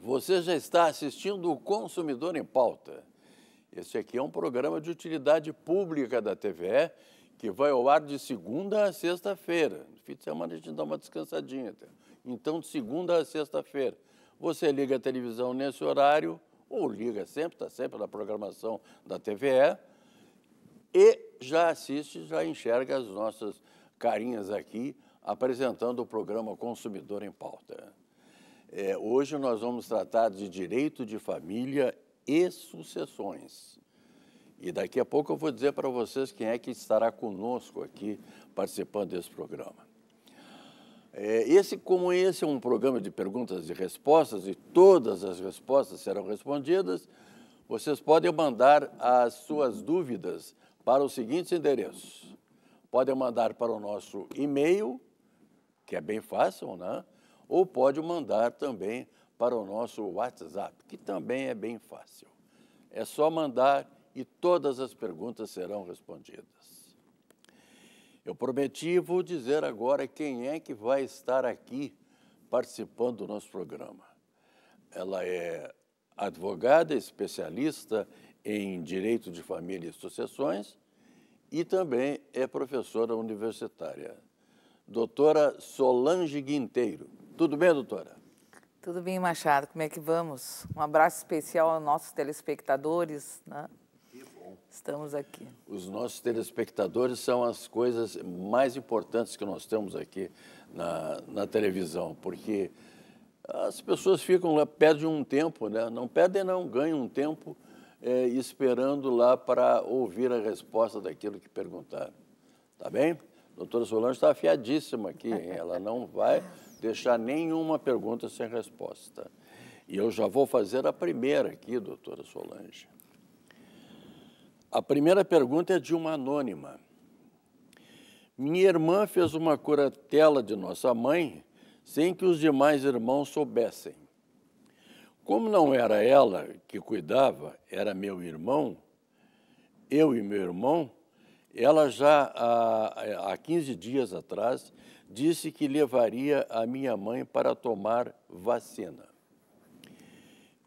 você já está assistindo o Consumidor em Pauta. Este aqui é um programa de utilidade pública da TVE que vai ao ar de segunda a sexta-feira. No fim de semana a gente dá uma descansadinha. Então, de segunda a sexta-feira. Você liga a televisão nesse horário, ou liga sempre, está sempre na programação da TVE, e já assiste, já enxerga as nossas carinhas aqui apresentando o programa Consumidor em Pauta. É, hoje nós vamos tratar de direito de família e sucessões. E daqui a pouco eu vou dizer para vocês quem é que estará conosco aqui participando desse programa. É, esse, como esse é um programa de perguntas e respostas, e todas as respostas serão respondidas, vocês podem mandar as suas dúvidas para os seguintes endereços. Podem mandar para o nosso e-mail, que é bem fácil, né? ou pode mandar também para o nosso WhatsApp, que também é bem fácil. É só mandar e todas as perguntas serão respondidas. Eu prometi vou dizer agora quem é que vai estar aqui participando do nosso programa. Ela é advogada, especialista em direito de família e sucessões e também é professora universitária. Doutora Solange Guinteiro. Tudo bem, doutora? Tudo bem, Machado. Como é que vamos? Um abraço especial aos nossos telespectadores. Né? Que bom. Estamos aqui. Os nossos telespectadores são as coisas mais importantes que nós temos aqui na, na televisão, porque as pessoas ficam lá, perdem um tempo, né? não perdem não, ganham um tempo é, esperando lá para ouvir a resposta daquilo que perguntaram. Tá bem? A doutora Solange está afiadíssima aqui, hein? ela não vai deixar nenhuma pergunta sem resposta. E eu já vou fazer a primeira aqui, doutora Solange. A primeira pergunta é de uma anônima. Minha irmã fez uma curatela de nossa mãe sem que os demais irmãos soubessem. Como não era ela que cuidava, era meu irmão, eu e meu irmão, ela já há, há 15 dias atrás disse que levaria a minha mãe para tomar vacina.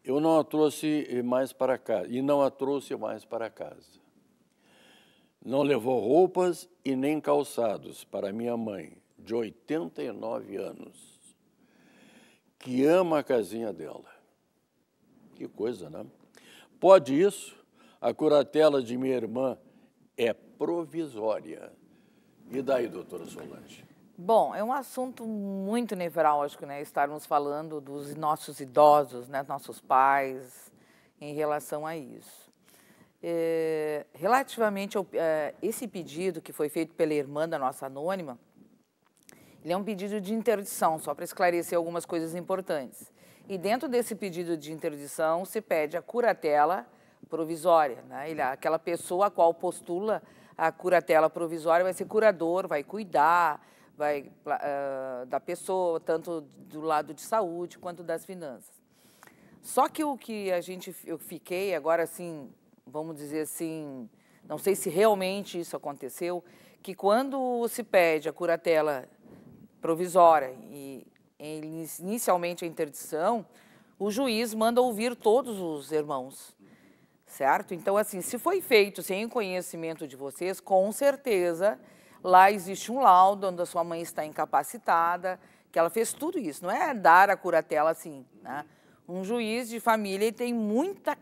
Eu não a trouxe mais para casa e não a trouxe mais para casa. Não levou roupas e nem calçados para minha mãe, de 89 anos, que ama a casinha dela. Que coisa, né? Pode isso? A curatela de minha irmã é provisória. E daí, doutora Solange? Bom, é um assunto muito nevrálgico, né? Estarmos falando dos nossos idosos, né? nossos pais, em relação a isso. É, relativamente a é, eh, esse pedido que foi feito pela irmã da nossa anônima, ele é um pedido de interdição, só para esclarecer algumas coisas importantes. E dentro desse pedido de interdição se pede a curatela provisória, né? Ele, é aquela pessoa a qual postula a curatela provisória vai ser curador, vai cuidar, vai uh, da pessoa, tanto do lado de saúde quanto das finanças. Só que o que a gente eu fiquei agora assim, vamos dizer assim, não sei se realmente isso aconteceu, que quando se pede a curatela provisória e inicialmente a interdição, o juiz manda ouvir todos os irmãos, certo? Então, assim, se foi feito sem conhecimento de vocês, com certeza Lá existe um laudo onde a sua mãe está incapacitada, que ela fez tudo isso, não é dar a curatela assim, né? Um juiz de família tem muita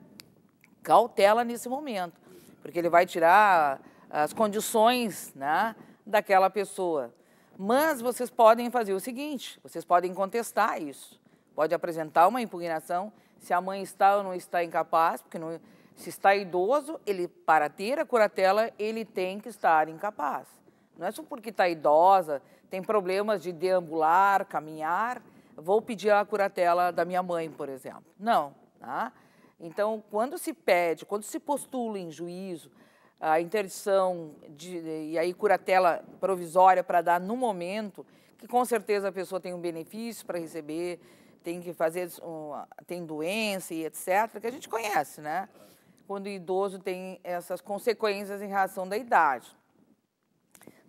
cautela nesse momento, porque ele vai tirar as condições, né, daquela pessoa. Mas vocês podem fazer o seguinte, vocês podem contestar isso. Pode apresentar uma impugnação se a mãe está ou não está incapaz, porque não, se está idoso, ele para ter a curatela, ele tem que estar incapaz. Não é só porque está idosa, tem problemas de deambular, caminhar, vou pedir a curatela da minha mãe, por exemplo. Não. Tá? Então, quando se pede, quando se postula em juízo a interdição de, e aí curatela provisória para dar no momento, que com certeza a pessoa tem um benefício para receber, tem que fazer, tem doença e etc., que a gente conhece, né? Quando o idoso tem essas consequências em relação da idade.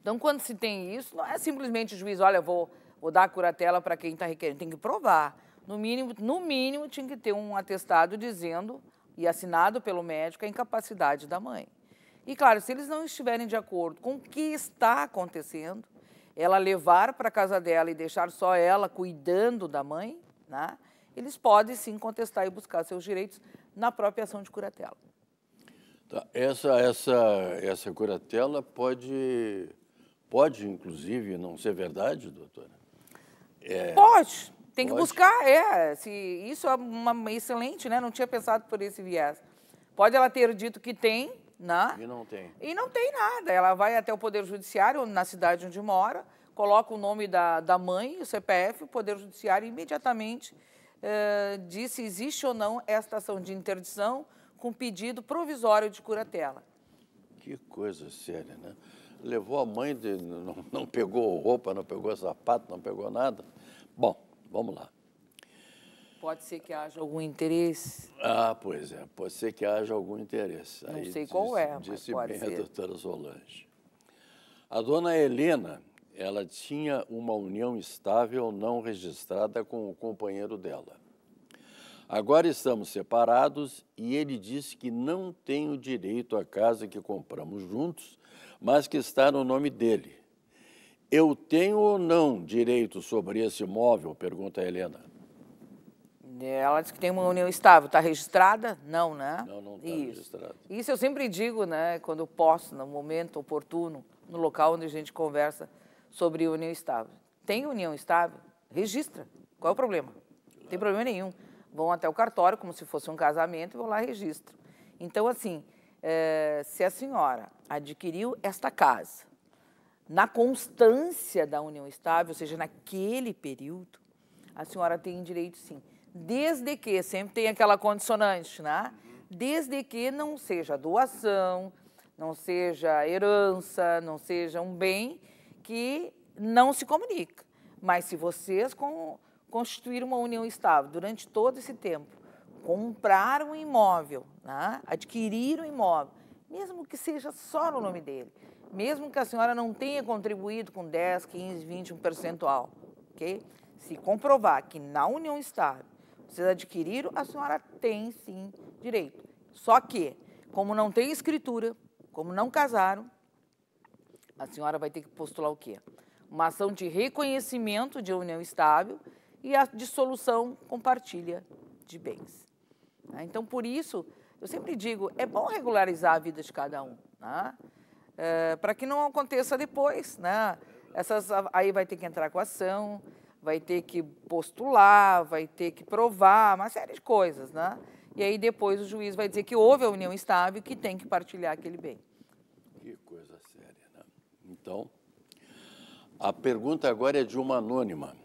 Então, quando se tem isso, não é simplesmente o juiz, olha, vou, vou dar a curatela para quem está requerendo. Tem que provar. No mínimo, no mínimo, tinha que ter um atestado dizendo e assinado pelo médico a incapacidade da mãe. E claro, se eles não estiverem de acordo com o que está acontecendo, ela levar para a casa dela e deixar só ela cuidando da mãe, né, eles podem sim contestar e buscar seus direitos na própria ação de curatela. Tá. Essa, essa, essa curatela pode pode, inclusive, não ser verdade, doutora? É, pode, tem pode. que buscar, é. Se, isso é uma excelente, né? Não tinha pensado por esse viés. Pode ela ter dito que tem, né? E não tem. E não tem nada. Ela vai até o Poder Judiciário, na cidade onde mora, coloca o nome da, da mãe, o CPF, o Poder Judiciário imediatamente eh, diz se existe ou não esta ação de interdição com pedido provisório de curatela. Que coisa séria, né? levou a mãe de. Não, não pegou roupa, não pegou sapato, não pegou nada. Bom, vamos lá. Pode ser que haja algum interesse. Ah, pois é, pode ser que haja algum interesse. Não Aí sei qual é, mas disse pode bem ser. a doutora Solange. A dona Helena, ela tinha uma união estável não registrada com o companheiro dela. Agora estamos separados e ele disse que não tem o direito à casa que compramos juntos, mas que está no nome dele. Eu tenho ou não direito sobre esse imóvel? Pergunta a Helena. É, ela diz que tem uma união estável. Está registrada? Não, né? Não, não está registrada. Isso eu sempre digo, né? Quando eu posso, no momento oportuno, no local onde a gente conversa sobre união estável. Tem união estável? Registra. Qual é o problema? Não tem problema nenhum. Vão até o cartório, como se fosse um casamento, e vão lá e registram. Então, assim, é, se a senhora adquiriu esta casa. Na constância da união estável, ou seja, naquele período, a senhora tem direito sim. Desde que, sempre tem aquela condicionante, né? Desde que não seja doação, não seja herança, não seja um bem que não se comunica. Mas se vocês com, uma união estável durante todo esse tempo, compraram um imóvel, né? adquiriram um imóvel, mesmo que seja só no nome dele, mesmo que a senhora não tenha contribuído com 10, 15, 20, 1 percentual, ok? Se comprovar que na União Estável vocês adquiriram, a senhora tem sim direito. Só que, como não tem escritura, como não casaram, a senhora vai ter que postular o quê? Uma ação de reconhecimento de união estável e a dissolução compartilha de bens. Então, por isso, eu sempre digo, é bom regularizar a vida de cada um, né? é, para que não aconteça depois, né? Essas, aí vai ter que entrar com ação, vai ter que postular, vai ter que provar, uma série de coisas, né? E aí depois o juiz vai dizer que houve a união estável e que tem que partilhar aquele bem. Que coisa séria, né? Então, a pergunta agora é de uma anônima.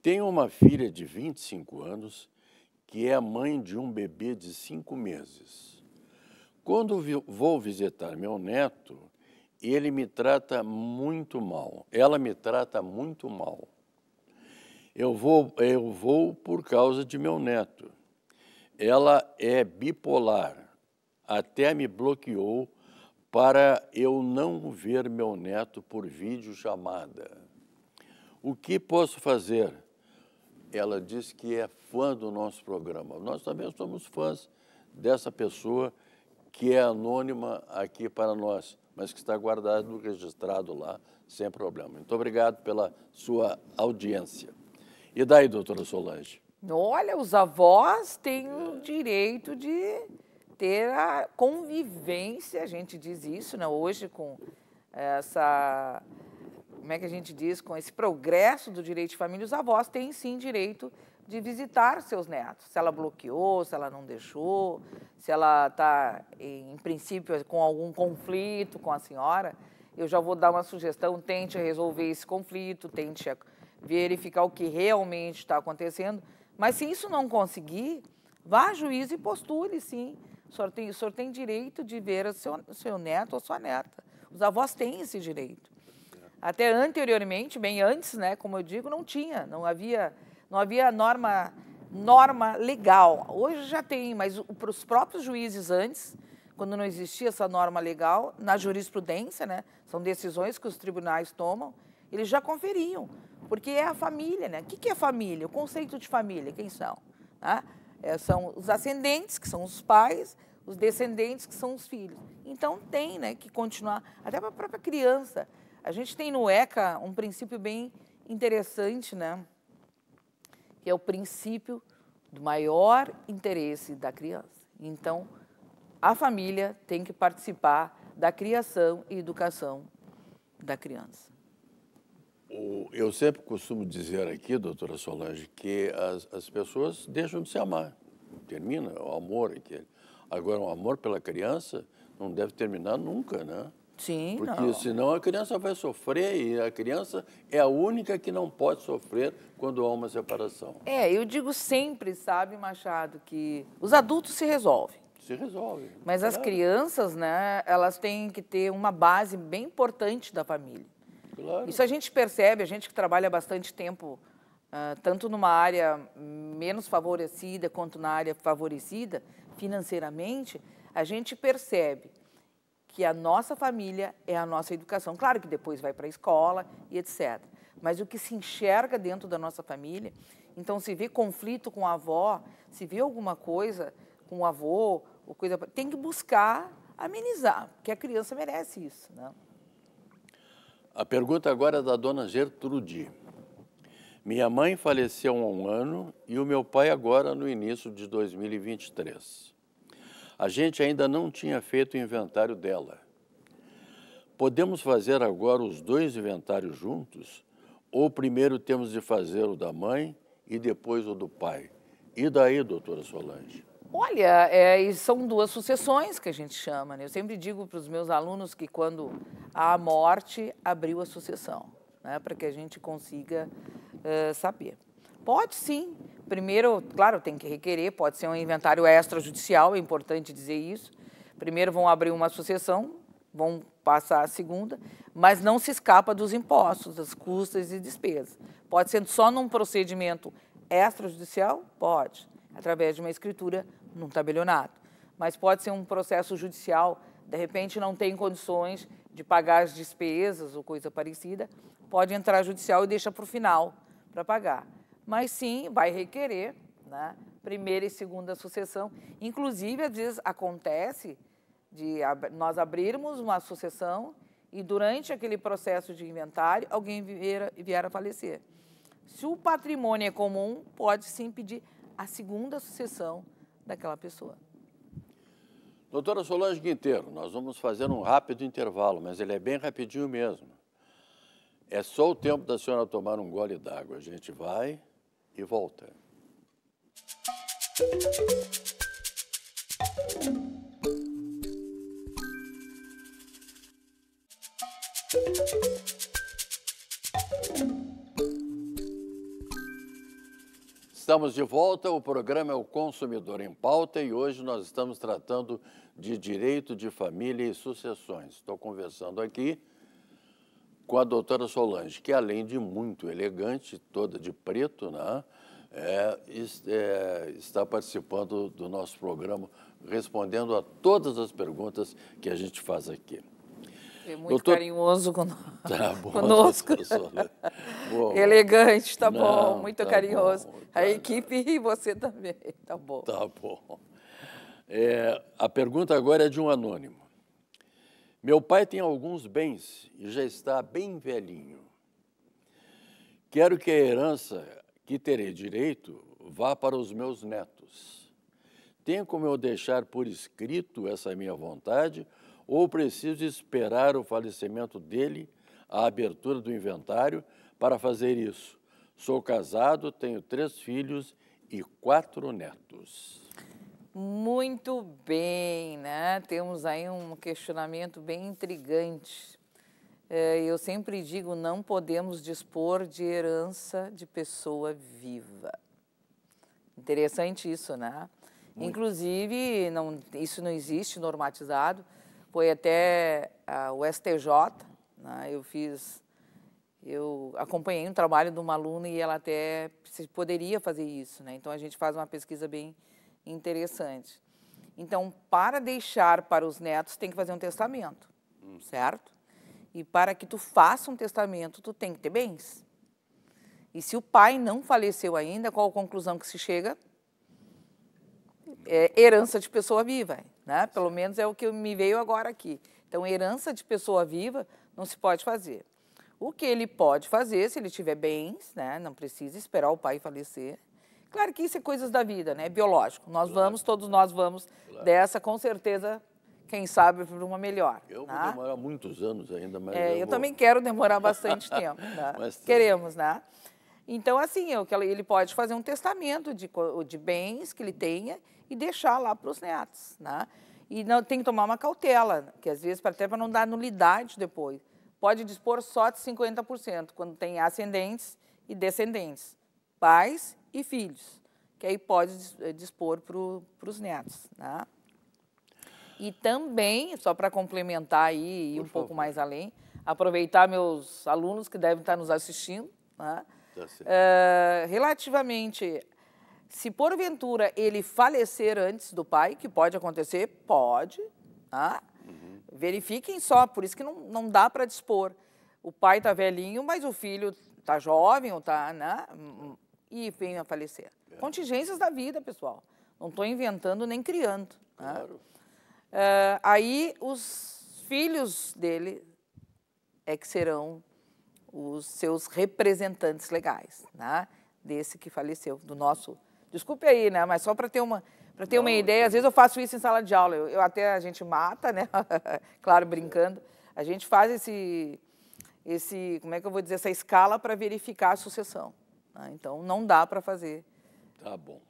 Tenho uma filha de 25 anos que é a mãe de um bebê de cinco meses. Quando vou visitar meu neto, ele me trata muito mal. Ela me trata muito mal. Eu vou, eu vou por causa de meu neto. Ela é bipolar. Até me bloqueou para eu não ver meu neto por vídeo chamada. O que posso fazer? ela diz que é fã do nosso programa. Nós também somos fãs dessa pessoa que é anônima aqui para nós, mas que está guardado, registrado lá, sem problema. Muito obrigado pela sua audiência. E daí, doutora Solange? Olha, os avós têm o direito de ter a convivência, a gente diz isso né, hoje com essa como é que a gente diz, com esse progresso do direito de família, os avós têm sim direito de visitar seus netos. Se ela bloqueou, se ela não deixou, se ela está, em princípio, com algum conflito com a senhora, eu já vou dar uma sugestão: tente resolver esse conflito, tente verificar o que realmente está acontecendo. Mas se isso não conseguir, vá a juízo e postule, sim. O senhor tem, o senhor tem direito de ver seu, seu neto ou sua neta. Os avós têm esse direito. Até anteriormente, bem antes, né, como eu digo, não tinha, não havia, não havia norma, norma legal. Hoje já tem, mas para os próprios juízes antes, quando não existia essa norma legal, na jurisprudência, né, são decisões que os tribunais tomam, eles já conferiam, porque é a família, né? O que é família? O conceito de família, quem são? Né? É, são os ascendentes, que são os pais, os descendentes, que são os filhos. Então tem né, que continuar, até para a própria criança, a gente tem no ECA um princípio bem interessante, né? Que é o princípio do maior interesse da criança. Então, a família tem que participar da criação e educação da criança. Eu sempre costumo dizer aqui, doutora Solange, que as, as pessoas deixam de se amar. Termina o amor. É Agora, o amor pela criança não deve terminar nunca, né? Sim, Porque não. senão a criança vai sofrer e a criança é a única que não pode sofrer quando há uma separação. É, eu digo sempre, sabe, Machado, que os adultos se resolvem. Se resolvem. Mas claro. as crianças, né, elas têm que ter uma base bem importante da família. Claro. Isso a gente percebe, a gente que trabalha bastante tempo, uh, tanto numa área menos favorecida quanto na área favorecida financeiramente, a gente percebe que a nossa família é a nossa educação. Claro que depois vai para a escola e etc. Mas o que se enxerga dentro da nossa família, então se vê conflito com a avó, se vê alguma coisa com o avô, ou coisa, tem que buscar amenizar, porque a criança merece isso. Né? A pergunta agora é da dona Gertrude. Minha mãe faleceu há um ano e o meu pai agora no início de 2023. A gente ainda não tinha feito o inventário dela. Podemos fazer agora os dois inventários juntos? Ou primeiro temos de fazer o da mãe e depois o do pai? E daí, doutora Solange? Olha, é, são duas sucessões que a gente chama. Né? Eu sempre digo para os meus alunos que quando há morte, abriu a sucessão, né? para que a gente consiga uh, saber. Pode sim. Primeiro, claro, tem que requerer, pode ser um inventário extrajudicial, é importante dizer isso. Primeiro vão abrir uma sucessão, vão passar a segunda, mas não se escapa dos impostos, das custas e despesas. Pode ser só num procedimento extrajudicial? Pode, através de uma escritura num tabelionato. Mas pode ser um processo judicial, de repente não tem condições de pagar as despesas ou coisa parecida, pode entrar judicial e deixa para o final para pagar mas sim vai requerer né, primeira e segunda sucessão. Inclusive, às vezes acontece de nós abrirmos uma sucessão e durante aquele processo de inventário alguém vier, vier a falecer. Se o patrimônio é comum, pode sim pedir a segunda sucessão daquela pessoa. Doutora Solange Quintero, nós vamos fazer um rápido intervalo, mas ele é bem rapidinho mesmo. É só o tempo da senhora tomar um gole d'água. A gente vai, e volta. Estamos de volta, o programa é o Consumidor em Pauta e hoje nós estamos tratando de direito de família e sucessões. Estou conversando aqui com a doutora Solange, que além de muito elegante, toda de preto, né, é, é, está participando do nosso programa, respondendo a todas as perguntas que a gente faz aqui. É muito Doutor... carinhoso conosco. Tá bom, conosco. Tá bom. Elegante, está bom, muito tá carinhoso. Bom, tá a equipe e você também, tá bom. Tá bom. É, a pergunta agora é de um anônimo. Meu pai tem alguns bens e já está bem velhinho. Quero que a herança que terei direito vá para os meus netos. Tem como eu deixar por escrito essa minha vontade ou preciso esperar o falecimento dele, a abertura do inventário, para fazer isso? Sou casado, tenho três filhos e quatro netos. Muito bem, né? Temos aí um questionamento bem intrigante. É, eu sempre digo, não podemos dispor de herança de pessoa viva. Interessante isso, né? Muito. Inclusive, não, isso não existe normatizado. Foi até ah, o STJ, né? eu fiz, eu acompanhei um trabalho de uma aluna e ela até poderia fazer isso, né? Então a gente faz uma pesquisa bem interessante Então, para deixar para os netos, tem que fazer um testamento, hum. certo? E para que tu faça um testamento, tu tem que ter bens. E se o pai não faleceu ainda, qual a conclusão que se chega? É herança de pessoa viva, né? Pelo menos é o que me veio agora aqui. Então, herança de pessoa viva não se pode fazer. O que ele pode fazer, se ele tiver bens, né? Não precisa esperar o pai falecer, Claro que isso é coisas da vida, né? É biológico. Nós claro. vamos, todos nós vamos claro. dessa, com certeza, quem sabe, para uma melhor. Eu né? vou demorar muitos anos ainda, mas. É, eu, eu também quero demorar bastante tempo. Né? Mas, Queremos, né? Então, assim, ele pode fazer um testamento de, de bens que ele tenha e deixar lá para os netos, né? E não, tem que tomar uma cautela, que às vezes, até para não dar nulidade depois. Pode dispor só de 50%, quando tem ascendentes e descendentes pais e filhos, que aí pode eh, dispor para os netos. Né? E também, só para complementar aí e ir um favor. pouco mais além, aproveitar meus alunos que devem estar nos assistindo, né? uh, relativamente, se porventura ele falecer antes do pai, que pode acontecer, pode, tá? uhum. verifiquem só, por isso que não, não dá para dispor. O pai está velhinho, mas o filho está jovem, ou está né? e vem a falecer. É. Contingências da vida, pessoal. Não estou inventando nem criando. Né? Claro. Né? Uh, aí os filhos dele é que serão os seus representantes legais, né? Desse que faleceu, do nosso. Desculpe aí, né? Mas só para ter uma para ter Não, uma ideia, às vezes eu faço isso em sala de aula. Eu, eu até a gente mata, né? claro, brincando. A gente faz esse esse, como é que eu vou dizer, essa escala para verificar a sucessão. Né? Então não dá para fazer. Tá bom.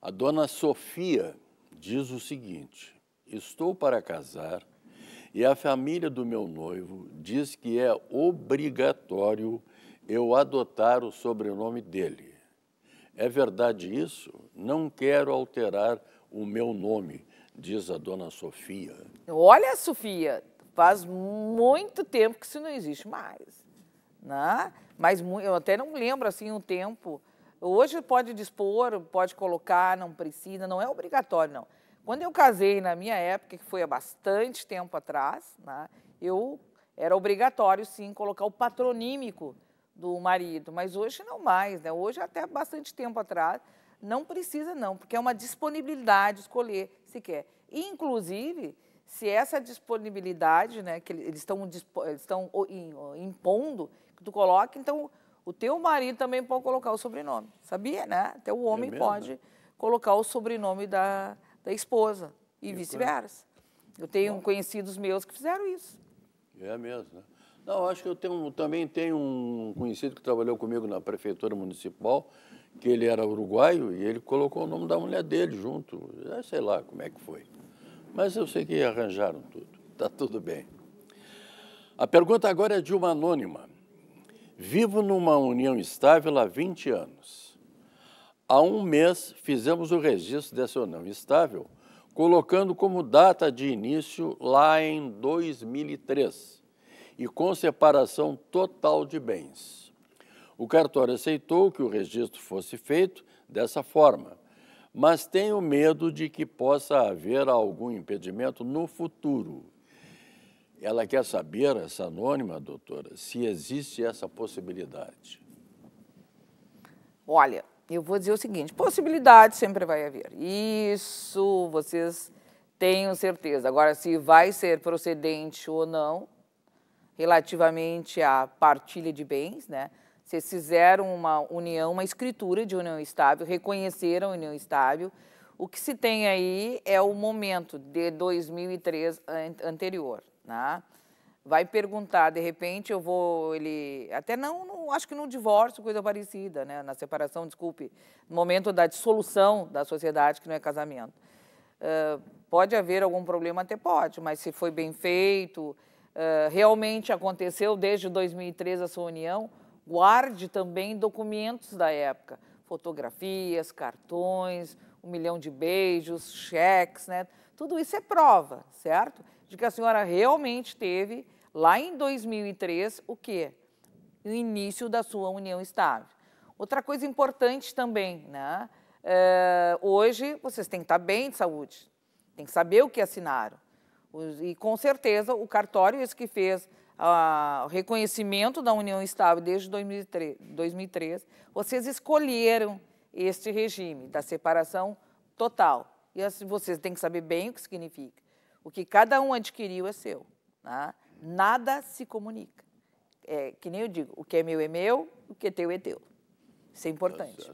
A dona Sofia diz o seguinte: estou para casar e a família do meu noivo diz que é obrigatório eu adotar o sobrenome dele. É verdade isso? Não quero alterar o meu nome, diz a dona Sofia. Olha, Sofia, faz muito tempo que isso não existe mais né? Mas eu até não lembro assim o tempo. Hoje pode dispor, pode colocar, não precisa, não é obrigatório não. Quando eu casei na minha época, que foi há bastante tempo atrás, né, eu era obrigatório sim colocar o patronímico do marido, mas hoje não mais, né? Hoje até bastante tempo atrás não precisa não, porque é uma disponibilidade escolher se quer. E, inclusive, se essa disponibilidade, né, que eles estão eles estão impondo, que tu coloca, então o teu marido também pode colocar o sobrenome. Sabia, né? Até o homem é pode colocar o sobrenome da, da esposa e vice-versa. Eu tenho Bom. conhecidos meus que fizeram isso. É mesmo, né? Não, acho que eu tenho, também tenho um conhecido que trabalhou comigo na prefeitura municipal, que ele era uruguaio e ele colocou o nome da mulher dele junto. Eu é, sei lá como é que foi. Mas eu sei que arranjaram tudo. Está tudo bem. A pergunta agora é de uma anônima. Vivo numa união estável há 20 anos. Há um mês fizemos o registro dessa união estável, colocando como data de início lá em 2003 e com separação total de bens. O cartório aceitou que o registro fosse feito dessa forma, mas tenho medo de que possa haver algum impedimento no futuro ela quer saber, essa anônima, doutora, se existe essa possibilidade. Olha, eu vou dizer o seguinte: possibilidade sempre vai haver. Isso vocês têm certeza. Agora, se vai ser procedente ou não, relativamente à partilha de bens, né? Vocês fizeram uma união, uma escritura de união estável, reconheceram a união estável. O que se tem aí é o momento de 2003 anterior né? vai perguntar, de repente eu vou, ele, até não, não, acho que no divórcio, coisa parecida, né? na separação, desculpe, no momento da dissolução da sociedade, que não é casamento. Uh, pode haver algum problema, até pode, mas se foi bem feito, uh, realmente aconteceu desde 2003 a sua união, guarde também documentos da época, fotografias, cartões, um milhão de beijos, cheques, né? Tudo isso é prova, certo? de que a senhora realmente teve, lá em 2003, o quê? O início da sua união estável. Outra coisa importante também, né? É, hoje vocês têm que estar bem de saúde, têm que saber o que assinaram. E com certeza o cartório, esse que fez o reconhecimento da união estável desde 2003, 2003 vocês escolheram este regime da separação total. E vocês têm que saber bem o que significa. O que cada um adquiriu é seu. Né? Nada se comunica. É, que nem eu digo, o que é meu é meu, o que é teu é teu. Isso é tá importante.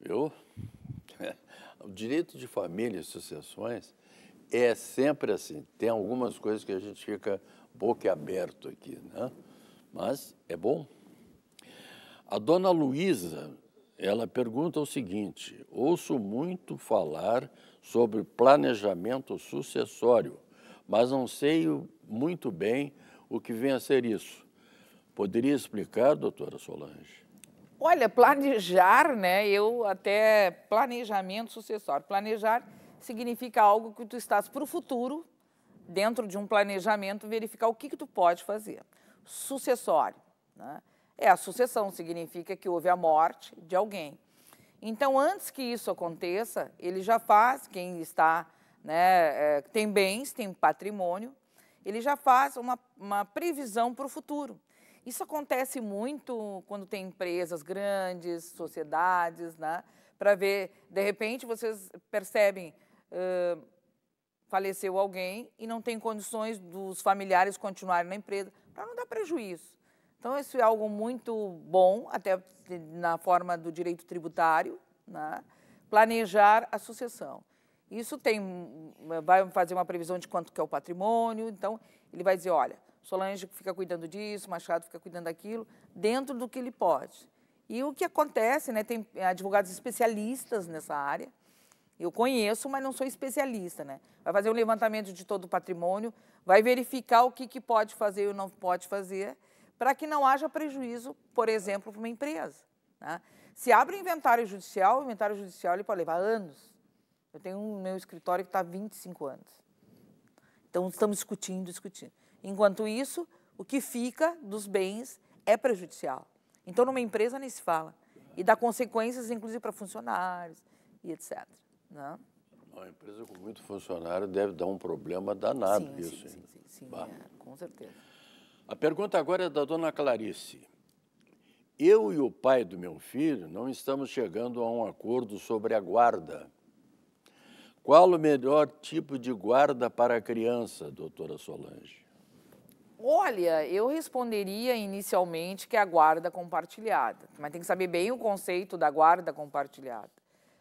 eu, o direito de família e sucessões é sempre assim. Tem algumas coisas que a gente fica boca aberto aqui, né? Mas é bom. A dona Luísa, ela pergunta o seguinte: ouço muito falar sobre planejamento sucessório, mas não sei muito bem o que vem a ser isso. Poderia explicar, doutora Solange? Olha, planejar, né? Eu até planejamento sucessório. Planejar significa algo que tu estás para o futuro, dentro de um planejamento, verificar o que, que tu pode fazer. Sucessório, né? É, a sucessão significa que houve a morte de alguém. Então, antes que isso aconteça, ele já faz, quem está, né, é, tem bens, tem patrimônio, ele já faz uma, uma previsão para o futuro. Isso acontece muito quando tem empresas grandes, sociedades, né? Para ver, de repente, vocês percebem, uh, faleceu alguém e não tem condições dos familiares continuarem na empresa, para não dar prejuízo. Então, isso é algo muito bom, até na forma do direito tributário, né? planejar a sucessão. Isso tem, vai fazer uma previsão de quanto que é o patrimônio, então ele vai dizer, olha, Solange fica cuidando disso, Machado fica cuidando daquilo, dentro do que ele pode. E o que acontece, né, tem advogados especialistas nessa área, eu conheço, mas não sou especialista, né? Vai fazer um levantamento de todo o patrimônio, vai verificar o que, que pode fazer e não pode fazer, para que não haja prejuízo, por exemplo, para uma empresa. Né? Se abre o inventário judicial, o inventário judicial ele pode levar anos. Eu tenho um meu escritório que está há 25 anos. Então, estamos discutindo, discutindo. Enquanto isso, o que fica dos bens é prejudicial. Então, numa empresa nem se fala. E dá consequências, inclusive, para funcionários e etc. Né? Uma empresa com muito funcionário deve dar um problema danado sim, isso. Sim, sim, sim, sim é, com certeza. A pergunta agora é da dona Clarice. Eu e o pai do meu filho não estamos chegando a um acordo sobre a guarda. Qual o melhor tipo de guarda para a criança, doutora Solange? Olha, eu responderia inicialmente que é a guarda compartilhada, mas tem que saber bem o conceito da guarda compartilhada.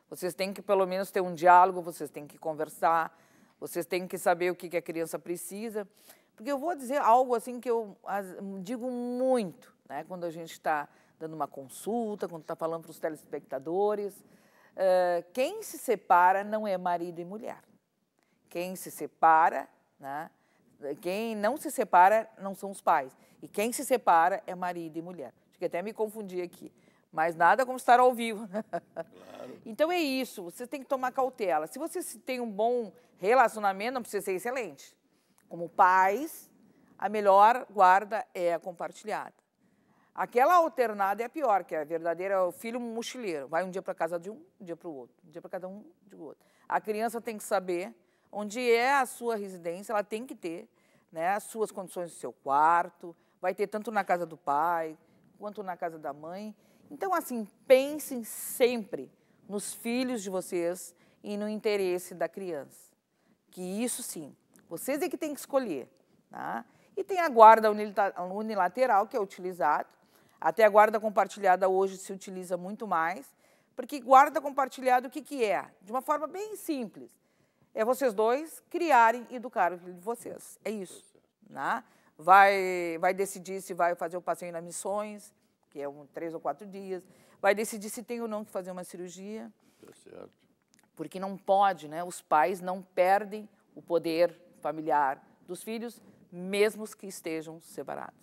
Vocês têm que pelo menos ter um diálogo, vocês têm que conversar, vocês têm que saber o que a criança precisa. Porque eu vou dizer algo assim que eu digo muito, né? Quando a gente está dando uma consulta, quando está falando para os telespectadores. Uh, quem se separa não é marido e mulher. Quem se separa, né? quem não se separa não são os pais. E quem se separa é marido e mulher. Acho que até me confundi aqui. Mas nada como estar ao vivo. Né? Claro. Então é isso, você tem que tomar cautela. Se você tem um bom relacionamento, não precisa ser excelente. Como pais, a melhor guarda é a compartilhada. Aquela alternada é a pior, que é a verdadeira, é o filho mochileiro. Vai um dia para casa de um, um dia para o outro, um dia para cada um, um de outro. A criança tem que saber onde é a sua residência, ela tem que ter né, as suas condições do seu quarto, vai ter tanto na casa do pai quanto na casa da mãe. Então, assim, pensem sempre nos filhos de vocês e no interesse da criança. Que isso sim vocês é que têm que escolher. Tá? E tem a guarda unilateral, que é utilizada. Até a guarda compartilhada hoje se utiliza muito mais, porque guarda compartilhada o que, que é? De uma forma bem simples. É vocês dois criarem e educar o filho de vocês. É isso. Né? Vai, vai decidir se vai fazer o passeio nas missões, que é um, três ou quatro dias. Vai decidir se tem ou não que fazer uma cirurgia. Tá certo. Porque não pode, né? Os pais não perdem o poder familiar dos filhos, mesmo que estejam separados.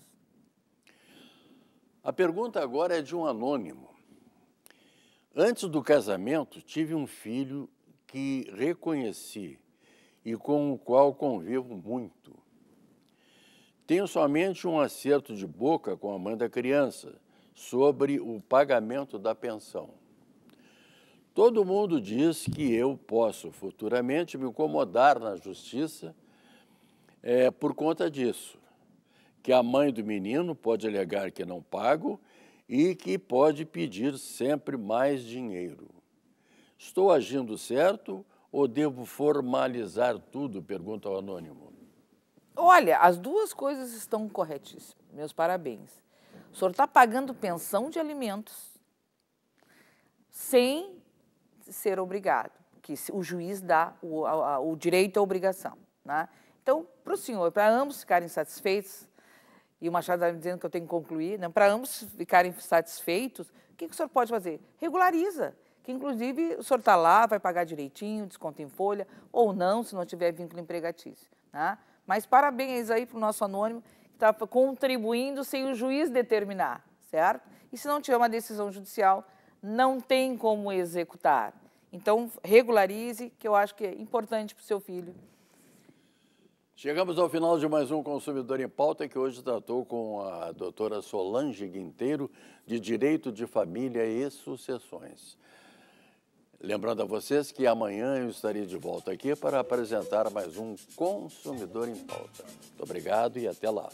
A pergunta agora é de um anônimo. Antes do casamento, tive um filho que reconheci e com o qual convivo muito. Tenho somente um acerto de boca com a mãe da criança sobre o pagamento da pensão. Todo mundo diz que eu posso futuramente me incomodar na justiça é, por conta disso. Que a mãe do menino pode alegar que não pago e que pode pedir sempre mais dinheiro. Estou agindo certo ou devo formalizar tudo? Pergunta o anônimo. Olha, as duas coisas estão corretíssimas. Meus parabéns. O senhor está pagando pensão de alimentos sem ser obrigado, que o juiz dá o, o direito à obrigação. Né? Então, para o senhor, para ambos ficarem satisfeitos, e o Machado está me dizendo que eu tenho que concluir, né? para ambos ficarem satisfeitos, o que, que o senhor pode fazer? Regulariza que inclusive o senhor está lá, vai pagar direitinho, desconto em folha, ou não, se não tiver vínculo empregatício. Tá? Mas parabéns aí para o nosso anônimo, que está contribuindo sem o juiz determinar, certo? E se não tiver uma decisão judicial, não tem como executar. Então, regularize, que eu acho que é importante para o seu filho Chegamos ao final de mais um Consumidor em Pauta, que hoje tratou com a doutora Solange Guinteiro, de Direito de Família e Sucessões. Lembrando a vocês que amanhã eu estarei de volta aqui para apresentar mais um Consumidor em Pauta. Muito obrigado e até lá.